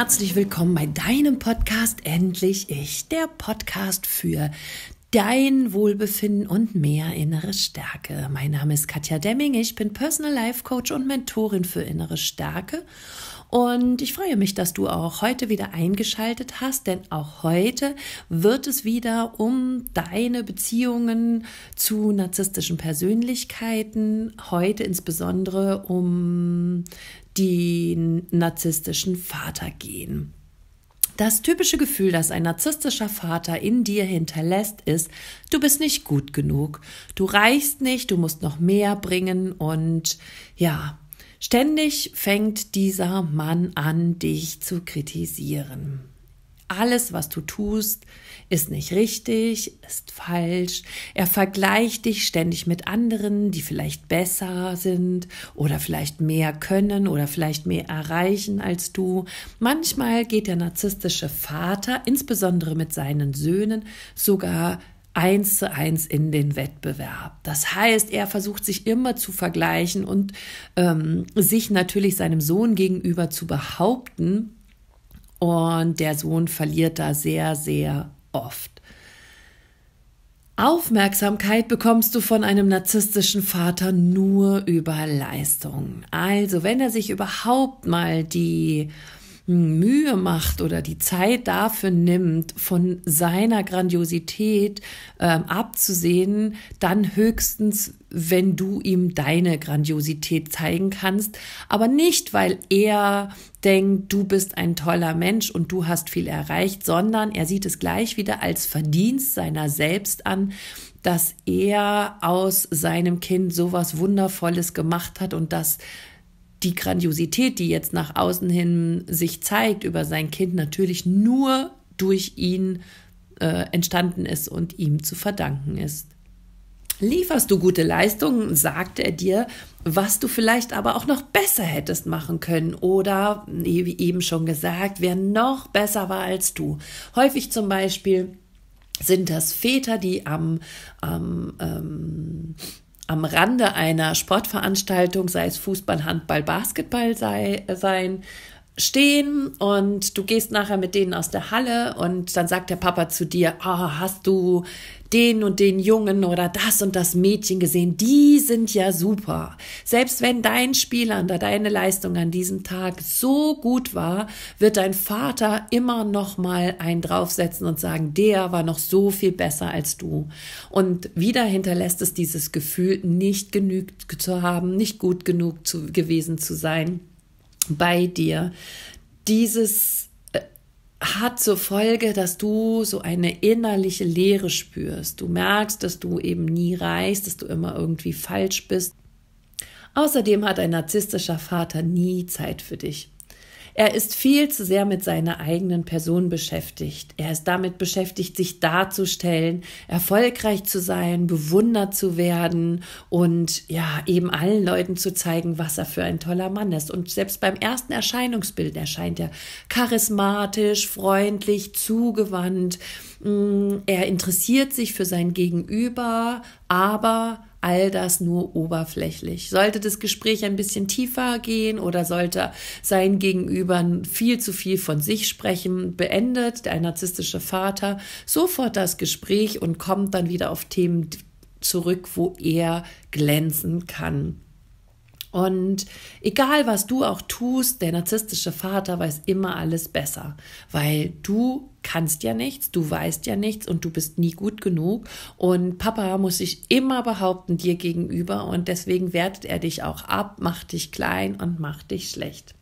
herzlich willkommen bei deinem Podcast Endlich Ich, der Podcast für dein Wohlbefinden und mehr innere Stärke. Mein Name ist Katja Demming, ich bin Personal Life Coach und Mentorin für innere Stärke und ich freue mich, dass du auch heute wieder eingeschaltet hast, denn auch heute wird es wieder um deine Beziehungen zu narzisstischen Persönlichkeiten, heute insbesondere um den narzisstischen Vater gehen. Das typische Gefühl, das ein narzisstischer Vater in dir hinterlässt, ist, du bist nicht gut genug, du reichst nicht, du musst noch mehr bringen und ja, Ständig fängt dieser Mann an, dich zu kritisieren. Alles, was du tust, ist nicht richtig, ist falsch. Er vergleicht dich ständig mit anderen, die vielleicht besser sind oder vielleicht mehr können oder vielleicht mehr erreichen als du. Manchmal geht der narzisstische Vater, insbesondere mit seinen Söhnen, sogar eins zu eins in den Wettbewerb. Das heißt, er versucht sich immer zu vergleichen und ähm, sich natürlich seinem Sohn gegenüber zu behaupten. Und der Sohn verliert da sehr, sehr oft. Aufmerksamkeit bekommst du von einem narzisstischen Vater nur über Leistung. Also, wenn er sich überhaupt mal die Mühe macht oder die Zeit dafür nimmt, von seiner Grandiosität ähm, abzusehen, dann höchstens, wenn du ihm deine Grandiosität zeigen kannst, aber nicht, weil er denkt, du bist ein toller Mensch und du hast viel erreicht, sondern er sieht es gleich wieder als Verdienst seiner selbst an, dass er aus seinem Kind sowas Wundervolles gemacht hat und dass die Grandiosität, die jetzt nach außen hin sich zeigt über sein Kind, natürlich nur durch ihn äh, entstanden ist und ihm zu verdanken ist. Lieferst du gute Leistungen, sagt er dir, was du vielleicht aber auch noch besser hättest machen können oder, wie eben schon gesagt, wer noch besser war als du. Häufig zum Beispiel sind das Väter, die am, am ähm, am Rande einer Sportveranstaltung, sei es Fußball, Handball, Basketball sei, sein, stehen und du gehst nachher mit denen aus der Halle und dann sagt der Papa zu dir, oh, hast du den und den Jungen oder das und das Mädchen gesehen. Die sind ja super. Selbst wenn dein Spieler oder deine Leistung an diesem Tag so gut war, wird dein Vater immer noch mal einen draufsetzen und sagen, der war noch so viel besser als du. Und wieder hinterlässt es dieses Gefühl, nicht genügt zu haben, nicht gut genug zu, gewesen zu sein bei dir. Dieses hat zur Folge, dass du so eine innerliche Leere spürst. Du merkst, dass du eben nie reichst, dass du immer irgendwie falsch bist. Außerdem hat ein narzisstischer Vater nie Zeit für dich. Er ist viel zu sehr mit seiner eigenen Person beschäftigt. Er ist damit beschäftigt, sich darzustellen, erfolgreich zu sein, bewundert zu werden und ja, eben allen Leuten zu zeigen, was er für ein toller Mann ist. Und selbst beim ersten Erscheinungsbild erscheint er charismatisch, freundlich, zugewandt. Mm, er interessiert sich für sein Gegenüber, aber all das nur oberflächlich. Sollte das Gespräch ein bisschen tiefer gehen oder sollte sein Gegenüber viel zu viel von sich sprechen, beendet der narzisstische Vater sofort das Gespräch und kommt dann wieder auf Themen zurück, wo er glänzen kann. Und egal, was du auch tust, der narzisstische Vater weiß immer alles besser, weil du kannst ja nichts, du weißt ja nichts und du bist nie gut genug. Und Papa muss sich immer behaupten dir gegenüber und deswegen wertet er dich auch ab, macht dich klein und macht dich schlecht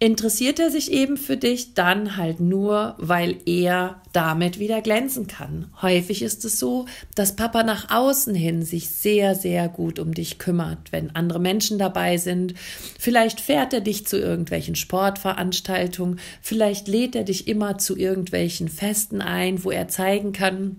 interessiert er sich eben für dich dann halt nur, weil er damit wieder glänzen kann. Häufig ist es so, dass Papa nach außen hin sich sehr, sehr gut um dich kümmert, wenn andere Menschen dabei sind. Vielleicht fährt er dich zu irgendwelchen Sportveranstaltungen, vielleicht lädt er dich immer zu irgendwelchen Festen ein, wo er zeigen kann,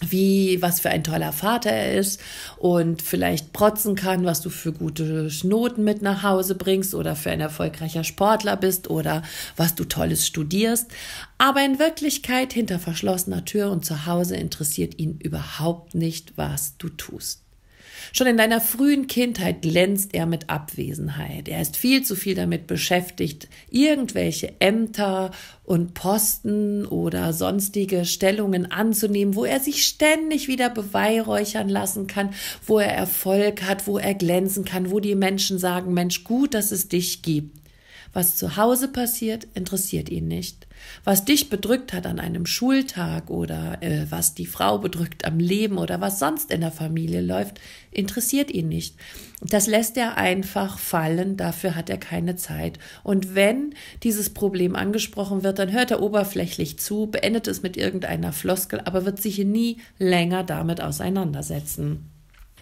wie, was für ein toller Vater er ist und vielleicht protzen kann, was du für gute Noten mit nach Hause bringst oder für ein erfolgreicher Sportler bist oder was du Tolles studierst. Aber in Wirklichkeit hinter verschlossener Tür und zu Hause interessiert ihn überhaupt nicht, was du tust. Schon in deiner frühen Kindheit glänzt er mit Abwesenheit. Er ist viel zu viel damit beschäftigt, irgendwelche Ämter und Posten oder sonstige Stellungen anzunehmen, wo er sich ständig wieder beweihräuchern lassen kann, wo er Erfolg hat, wo er glänzen kann, wo die Menschen sagen, Mensch, gut, dass es dich gibt. Was zu Hause passiert, interessiert ihn nicht was dich bedrückt hat an einem Schultag oder äh, was die Frau bedrückt am Leben oder was sonst in der Familie läuft, interessiert ihn nicht. Das lässt er einfach fallen, dafür hat er keine Zeit. Und wenn dieses Problem angesprochen wird, dann hört er oberflächlich zu, beendet es mit irgendeiner Floskel, aber wird sich nie länger damit auseinandersetzen.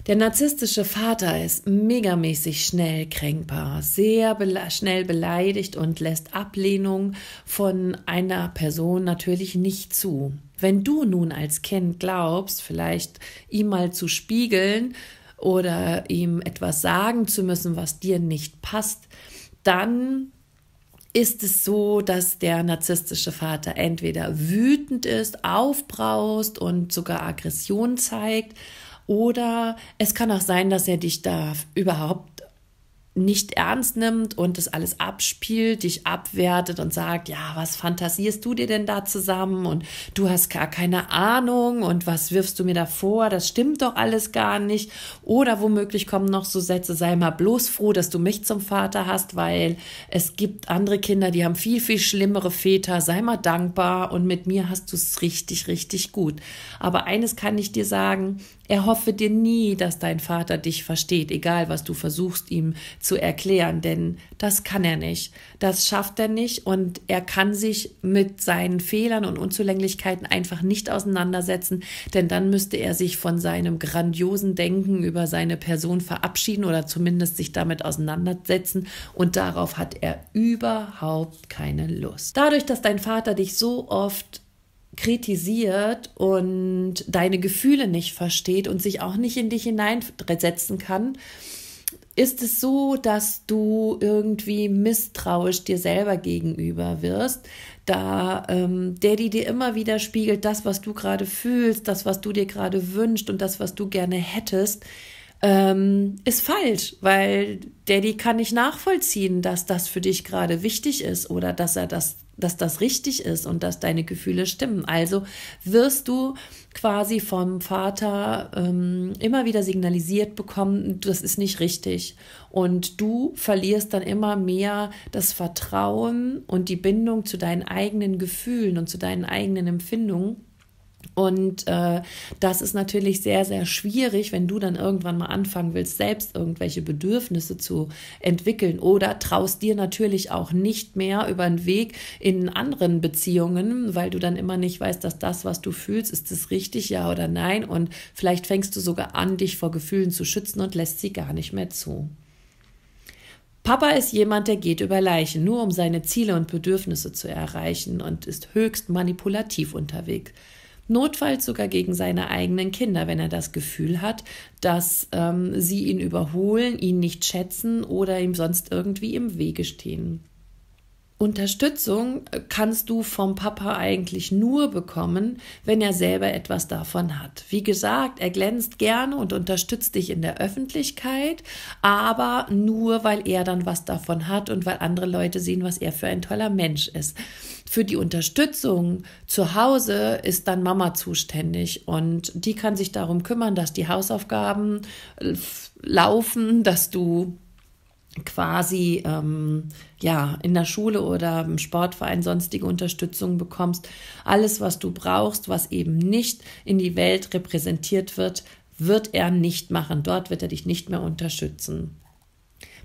Der narzisstische Vater ist megamäßig schnell kränkbar, sehr bele schnell beleidigt und lässt Ablehnung von einer Person natürlich nicht zu. Wenn du nun als Kind glaubst, vielleicht ihm mal zu spiegeln oder ihm etwas sagen zu müssen, was dir nicht passt, dann ist es so, dass der narzisstische Vater entweder wütend ist, aufbraust und sogar Aggression zeigt, oder es kann auch sein, dass er dich da überhaupt nicht ernst nimmt und das alles abspielt, dich abwertet und sagt, ja, was fantasierst du dir denn da zusammen und du hast gar keine Ahnung und was wirfst du mir da vor, das stimmt doch alles gar nicht. Oder womöglich kommen noch so Sätze, sei mal bloß froh, dass du mich zum Vater hast, weil es gibt andere Kinder, die haben viel, viel schlimmere Väter, sei mal dankbar und mit mir hast du es richtig, richtig gut. Aber eines kann ich dir sagen, er hoffe dir nie, dass dein Vater dich versteht, egal was du versuchst ihm zu erklären, denn das kann er nicht. Das schafft er nicht und er kann sich mit seinen Fehlern und Unzulänglichkeiten einfach nicht auseinandersetzen, denn dann müsste er sich von seinem grandiosen Denken über seine Person verabschieden oder zumindest sich damit auseinandersetzen und darauf hat er überhaupt keine Lust. Dadurch, dass dein Vater dich so oft kritisiert und deine Gefühle nicht versteht und sich auch nicht in dich hineinsetzen kann, ist es so, dass du irgendwie misstrauisch dir selber gegenüber wirst, da ähm, der, die dir immer wieder spiegelt, das, was du gerade fühlst, das, was du dir gerade wünschst und das, was du gerne hättest, ähm, ist falsch, weil Daddy kann nicht nachvollziehen, dass das für dich gerade wichtig ist oder dass er das dass das richtig ist und dass deine Gefühle stimmen. Also wirst du quasi vom Vater ähm, immer wieder signalisiert bekommen, das ist nicht richtig. Und du verlierst dann immer mehr das Vertrauen und die Bindung zu deinen eigenen Gefühlen und zu deinen eigenen Empfindungen und äh, das ist natürlich sehr, sehr schwierig, wenn du dann irgendwann mal anfangen willst, selbst irgendwelche Bedürfnisse zu entwickeln oder traust dir natürlich auch nicht mehr über den Weg in anderen Beziehungen, weil du dann immer nicht weißt, dass das, was du fühlst, ist es richtig, ja oder nein. Und vielleicht fängst du sogar an, dich vor Gefühlen zu schützen und lässt sie gar nicht mehr zu. Papa ist jemand, der geht über Leichen, nur um seine Ziele und Bedürfnisse zu erreichen und ist höchst manipulativ unterwegs notfalls sogar gegen seine eigenen Kinder, wenn er das Gefühl hat, dass ähm, sie ihn überholen, ihn nicht schätzen oder ihm sonst irgendwie im Wege stehen. Unterstützung äh, kannst du vom Papa eigentlich nur bekommen, wenn er selber etwas davon hat. Wie gesagt, er glänzt gerne und unterstützt dich in der Öffentlichkeit, aber nur weil er dann was davon hat und weil andere Leute sehen, was er für ein toller Mensch ist. Für die Unterstützung zu Hause ist dann Mama zuständig und die kann sich darum kümmern, dass die Hausaufgaben äh, laufen, dass du quasi ähm, ja in der Schule oder im Sportverein sonstige Unterstützung bekommst. Alles, was du brauchst, was eben nicht in die Welt repräsentiert wird, wird er nicht machen. Dort wird er dich nicht mehr unterstützen.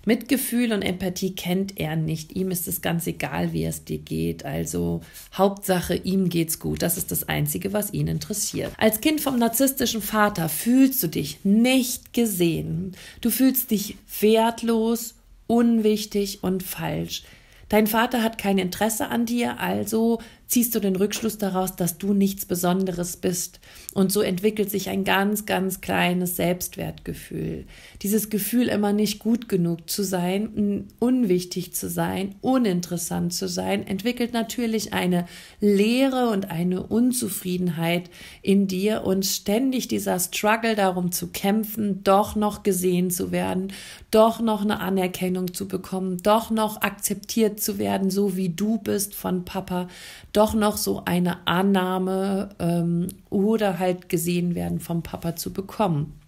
Mitgefühl und Empathie kennt er nicht. Ihm ist es ganz egal, wie es dir geht. Also Hauptsache, ihm geht's gut. Das ist das Einzige, was ihn interessiert. Als Kind vom narzisstischen Vater fühlst du dich nicht gesehen. Du fühlst dich wertlos, unwichtig und falsch. Dein Vater hat kein Interesse an dir, also ziehst du den Rückschluss daraus, dass du nichts Besonderes bist. Und so entwickelt sich ein ganz, ganz kleines Selbstwertgefühl. Dieses Gefühl, immer nicht gut genug zu sein, unwichtig zu sein, uninteressant zu sein, entwickelt natürlich eine Leere und eine Unzufriedenheit in dir und ständig dieser Struggle darum zu kämpfen, doch noch gesehen zu werden, doch noch eine Anerkennung zu bekommen, doch noch akzeptiert zu werden, so wie du bist von Papa, doch doch noch so eine Annahme ähm, oder halt gesehen werden vom Papa zu bekommen.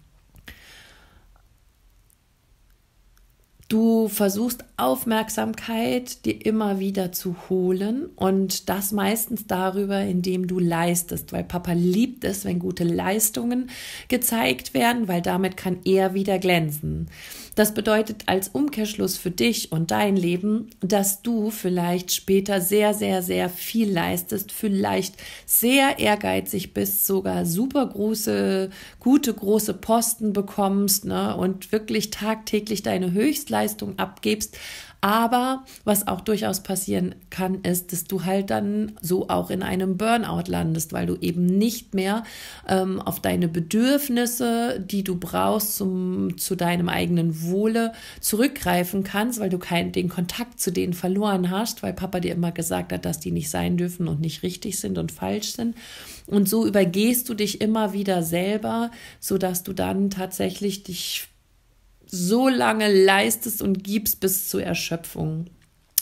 Du versuchst Aufmerksamkeit dir immer wieder zu holen und das meistens darüber, indem du leistest, weil Papa liebt es, wenn gute Leistungen gezeigt werden, weil damit kann er wieder glänzen. Das bedeutet als Umkehrschluss für dich und dein Leben, dass du vielleicht später sehr, sehr, sehr viel leistest, vielleicht sehr ehrgeizig bist, sogar super große, gute, große Posten bekommst ne, und wirklich tagtäglich deine Höchstleistung abgibst, aber was auch durchaus passieren kann, ist, dass du halt dann so auch in einem Burnout landest, weil du eben nicht mehr ähm, auf deine Bedürfnisse, die du brauchst zum, zu deinem eigenen Wohle, zurückgreifen kannst, weil du keinen den Kontakt zu denen verloren hast, weil Papa dir immer gesagt hat, dass die nicht sein dürfen und nicht richtig sind und falsch sind. Und so übergehst du dich immer wieder selber, sodass du dann tatsächlich dich so lange leistest und gibst bis zur Erschöpfung.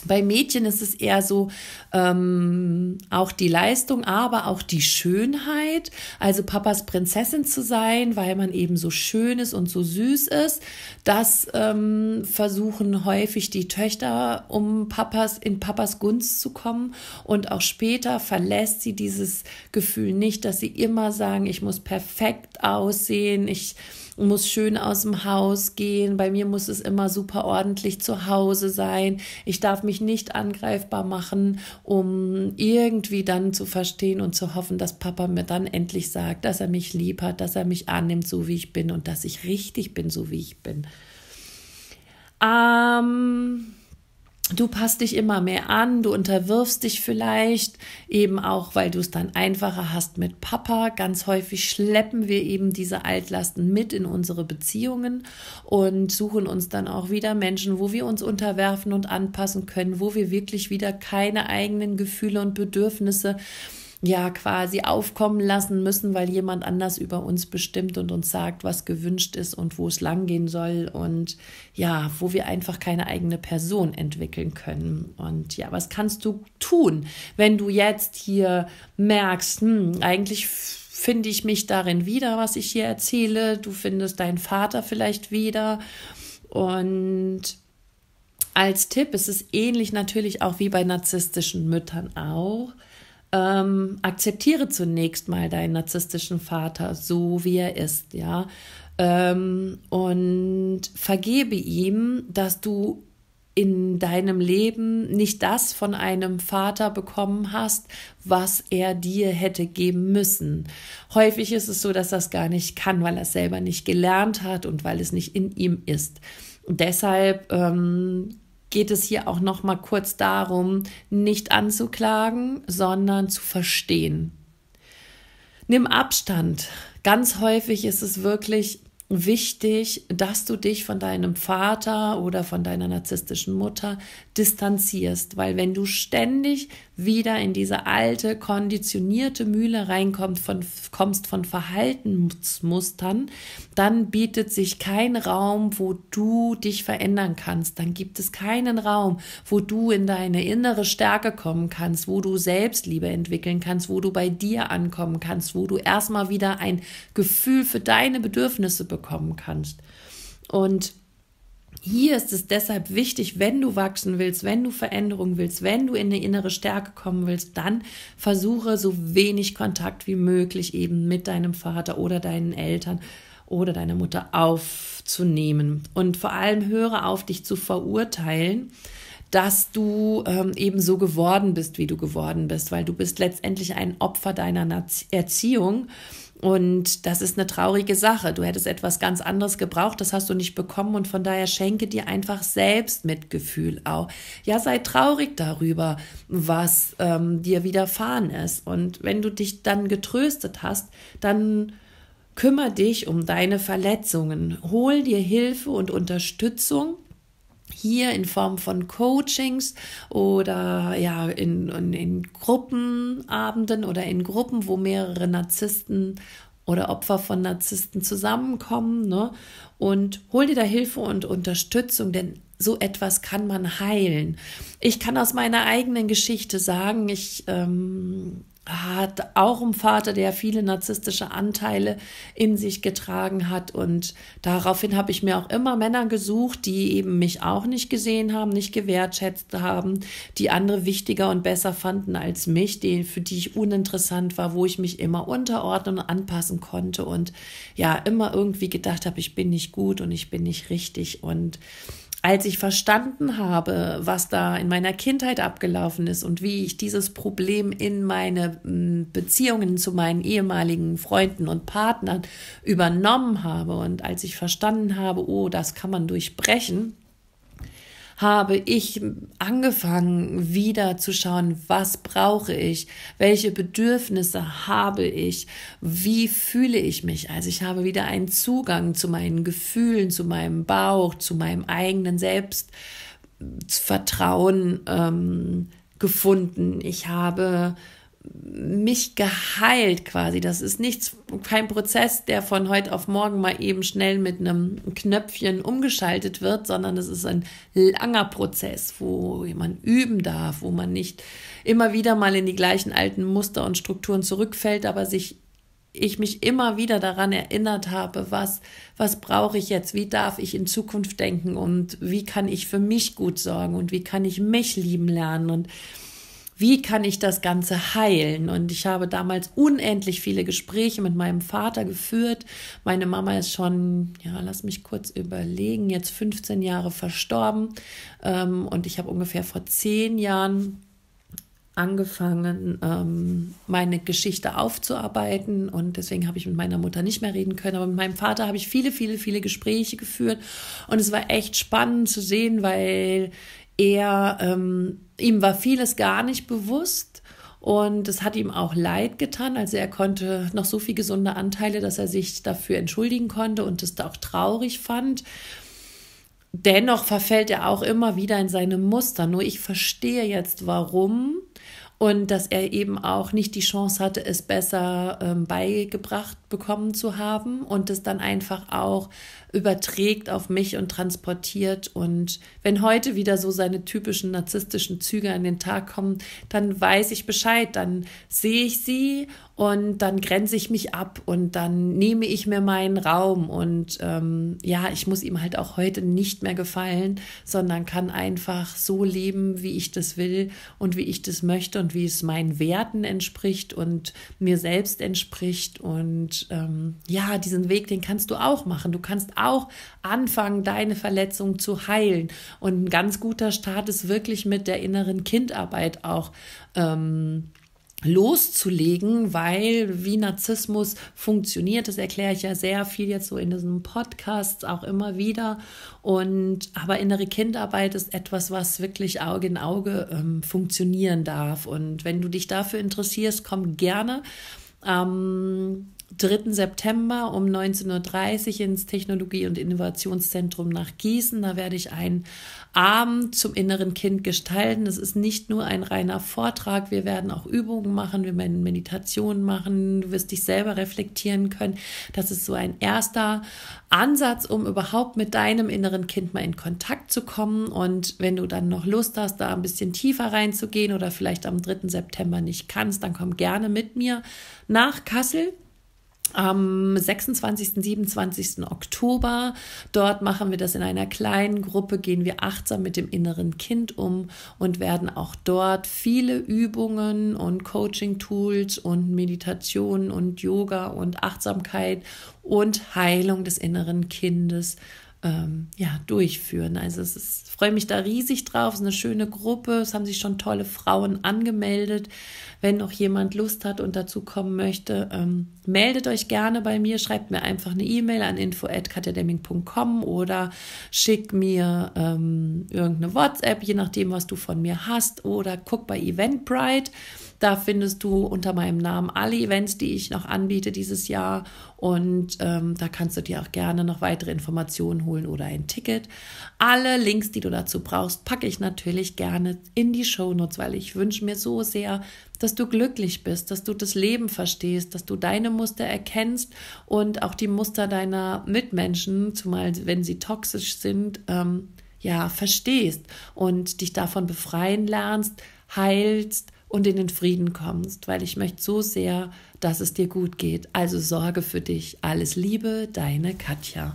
Bei Mädchen ist es eher so ähm, auch die Leistung, aber auch die Schönheit. Also Papas Prinzessin zu sein, weil man eben so schön ist und so süß ist. Das ähm, versuchen häufig die Töchter, um Papas in Papas Gunst zu kommen. Und auch später verlässt sie dieses Gefühl nicht, dass sie immer sagen, ich muss perfekt aussehen, ich muss schön aus dem Haus gehen. Bei mir muss es immer super ordentlich zu Hause sein. Ich darf mich nicht angreifbar machen, um irgendwie dann zu verstehen und zu hoffen, dass Papa mir dann endlich sagt, dass er mich lieb hat, dass er mich annimmt, so wie ich bin und dass ich richtig bin, so wie ich bin. Ähm du passt dich immer mehr an, du unterwirfst dich vielleicht, eben auch, weil du es dann einfacher hast mit Papa. Ganz häufig schleppen wir eben diese Altlasten mit in unsere Beziehungen und suchen uns dann auch wieder Menschen, wo wir uns unterwerfen und anpassen können, wo wir wirklich wieder keine eigenen Gefühle und Bedürfnisse äh, ja quasi aufkommen lassen müssen, weil jemand anders über uns bestimmt und uns sagt, was gewünscht ist und wo es langgehen soll und ja, wo wir einfach keine eigene Person entwickeln können. Und ja, was kannst du tun, wenn du jetzt hier merkst, hm, eigentlich finde ich mich darin wieder, was ich hier erzähle, du findest deinen Vater vielleicht wieder und als Tipp ist es ähnlich natürlich auch wie bei narzisstischen Müttern auch ähm, akzeptiere zunächst mal deinen narzisstischen Vater, so wie er ist, ja. Ähm, und vergebe ihm, dass du in deinem Leben nicht das von einem Vater bekommen hast, was er dir hätte geben müssen. Häufig ist es so, dass das gar nicht kann, weil er selber nicht gelernt hat und weil es nicht in ihm ist. Und deshalb ähm, geht es hier auch noch mal kurz darum, nicht anzuklagen, sondern zu verstehen. Nimm Abstand. Ganz häufig ist es wirklich wichtig, dass du dich von deinem Vater oder von deiner narzisstischen Mutter distanzierst, weil wenn du ständig wieder in diese alte konditionierte Mühle reinkommst von kommst von Verhaltensmustern, dann bietet sich kein Raum, wo du dich verändern kannst, dann gibt es keinen Raum, wo du in deine innere Stärke kommen kannst, wo du Selbstliebe entwickeln kannst, wo du bei dir ankommen kannst, wo du erstmal wieder ein Gefühl für deine Bedürfnisse bekommst bekommen kannst. Und hier ist es deshalb wichtig, wenn du wachsen willst, wenn du Veränderung willst, wenn du in eine innere Stärke kommen willst, dann versuche so wenig Kontakt wie möglich eben mit deinem Vater oder deinen Eltern oder deiner Mutter aufzunehmen. Und vor allem höre auf, dich zu verurteilen, dass du ähm, eben so geworden bist, wie du geworden bist, weil du bist letztendlich ein Opfer deiner Erziehung und das ist eine traurige Sache. Du hättest etwas ganz anderes gebraucht, das hast du nicht bekommen und von daher schenke dir einfach selbst Mitgefühl auch. Ja, sei traurig darüber, was ähm, dir widerfahren ist. Und wenn du dich dann getröstet hast, dann kümmere dich um deine Verletzungen. Hol dir Hilfe und Unterstützung hier in Form von Coachings oder ja in, in, in Gruppenabenden oder in Gruppen, wo mehrere Narzissten oder Opfer von Narzissten zusammenkommen ne? und hol dir da Hilfe und Unterstützung, denn so etwas kann man heilen. Ich kann aus meiner eigenen Geschichte sagen, ich ähm, hat auch um Vater, der viele narzisstische Anteile in sich getragen hat. Und daraufhin habe ich mir auch immer Männer gesucht, die eben mich auch nicht gesehen haben, nicht gewertschätzt haben, die andere wichtiger und besser fanden als mich, die, für die ich uninteressant war, wo ich mich immer unterordnen und anpassen konnte und ja, immer irgendwie gedacht habe, ich bin nicht gut und ich bin nicht richtig und als ich verstanden habe, was da in meiner Kindheit abgelaufen ist und wie ich dieses Problem in meine mm, Beziehungen zu meinen ehemaligen Freunden und Partnern übernommen habe und als ich verstanden habe, oh, das kann man durchbrechen, habe ich angefangen, wieder zu schauen, was brauche ich, welche Bedürfnisse habe ich, wie fühle ich mich. Also ich habe wieder einen Zugang zu meinen Gefühlen, zu meinem Bauch, zu meinem eigenen Selbstvertrauen ähm, gefunden. Ich habe mich geheilt quasi. Das ist nichts, kein Prozess, der von heute auf morgen mal eben schnell mit einem Knöpfchen umgeschaltet wird, sondern es ist ein langer Prozess, wo man üben darf, wo man nicht immer wieder mal in die gleichen alten Muster und Strukturen zurückfällt, aber sich ich mich immer wieder daran erinnert habe, was, was brauche ich jetzt, wie darf ich in Zukunft denken und wie kann ich für mich gut sorgen und wie kann ich mich lieben lernen und wie kann ich das Ganze heilen? Und ich habe damals unendlich viele Gespräche mit meinem Vater geführt. Meine Mama ist schon, ja, lass mich kurz überlegen, jetzt 15 Jahre verstorben. Ähm, und ich habe ungefähr vor zehn Jahren angefangen, ähm, meine Geschichte aufzuarbeiten und deswegen habe ich mit meiner Mutter nicht mehr reden können, aber mit meinem Vater habe ich viele, viele, viele Gespräche geführt und es war echt spannend zu sehen, weil er, ähm, ihm war vieles gar nicht bewusst und es hat ihm auch leid getan. Also er konnte noch so viel gesunde Anteile, dass er sich dafür entschuldigen konnte und es auch traurig fand. Dennoch verfällt er auch immer wieder in seine Muster. Nur ich verstehe jetzt, warum und dass er eben auch nicht die Chance hatte, es besser ähm, beigebracht bekommen zu haben und es dann einfach auch überträgt auf mich und transportiert. Und wenn heute wieder so seine typischen narzisstischen Züge an den Tag kommen, dann weiß ich Bescheid, dann sehe ich sie und dann grenze ich mich ab und dann nehme ich mir meinen Raum. Und ähm, ja, ich muss ihm halt auch heute nicht mehr gefallen, sondern kann einfach so leben, wie ich das will und wie ich das möchte und wie es meinen Werten entspricht und mir selbst entspricht. Und ähm, ja, diesen Weg, den kannst du auch machen. Du kannst auch anfangen, deine Verletzung zu heilen. Und ein ganz guter Start ist wirklich mit der inneren Kindarbeit auch. Ähm, loszulegen, weil wie Narzissmus funktioniert, das erkläre ich ja sehr viel jetzt so in diesem Podcast auch immer wieder. Und aber innere Kindarbeit ist etwas, was wirklich Auge in Auge ähm, funktionieren darf. Und wenn du dich dafür interessierst, komm gerne. Ähm, 3. September um 19.30 Uhr ins Technologie- und Innovationszentrum nach Gießen. Da werde ich einen Abend zum inneren Kind gestalten. Das ist nicht nur ein reiner Vortrag. Wir werden auch Übungen machen, wir werden Meditationen machen. Du wirst dich selber reflektieren können. Das ist so ein erster Ansatz, um überhaupt mit deinem inneren Kind mal in Kontakt zu kommen. Und wenn du dann noch Lust hast, da ein bisschen tiefer reinzugehen oder vielleicht am 3. September nicht kannst, dann komm gerne mit mir nach Kassel am 26., 27. Oktober. Dort machen wir das in einer kleinen Gruppe, gehen wir achtsam mit dem inneren Kind um und werden auch dort viele Übungen und Coaching-Tools und Meditation und Yoga und Achtsamkeit und Heilung des inneren Kindes ähm, ja, durchführen. Also es ist, ich freue mich da riesig drauf. Es ist eine schöne Gruppe. Es haben sich schon tolle Frauen angemeldet. Wenn noch jemand Lust hat und dazu kommen möchte, ähm, meldet euch gerne bei mir. Schreibt mir einfach eine E-Mail an info@katjademming.com oder schickt mir ähm, irgendeine WhatsApp, je nachdem, was du von mir hast. Oder guck bei Eventbrite. Da findest du unter meinem Namen alle Events, die ich noch anbiete dieses Jahr. Und ähm, da kannst du dir auch gerne noch weitere Informationen holen oder ein Ticket. Alle Links, die du dazu brauchst, packe ich natürlich gerne in die Shownotes, weil ich wünsche mir so sehr, dass du glücklich bist, dass du das Leben verstehst, dass du deine Muster erkennst und auch die Muster deiner Mitmenschen, zumal wenn sie toxisch sind, ähm, ja, verstehst und dich davon befreien lernst, heilst und in den Frieden kommst, weil ich möchte so sehr, dass es dir gut geht. Also sorge für dich. Alles Liebe, deine Katja.